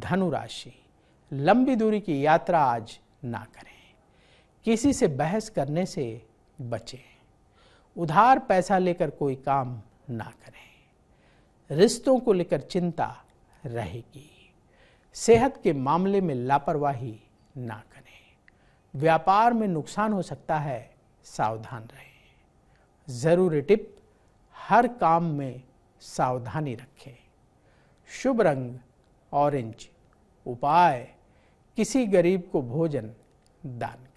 धनु राशि लंबी दूरी की यात्रा आज ना करें किसी से बहस करने से बचें उधार पैसा लेकर कोई काम ना करें रिश्तों को लेकर चिंता रहेगी सेहत के मामले में लापरवाही ना करें व्यापार में नुकसान हो सकता है सावधान रहें ज़रूरी टिप हर काम में सावधानी रखें शुभ रंग ऑरेंज उपाय किसी गरीब को भोजन दान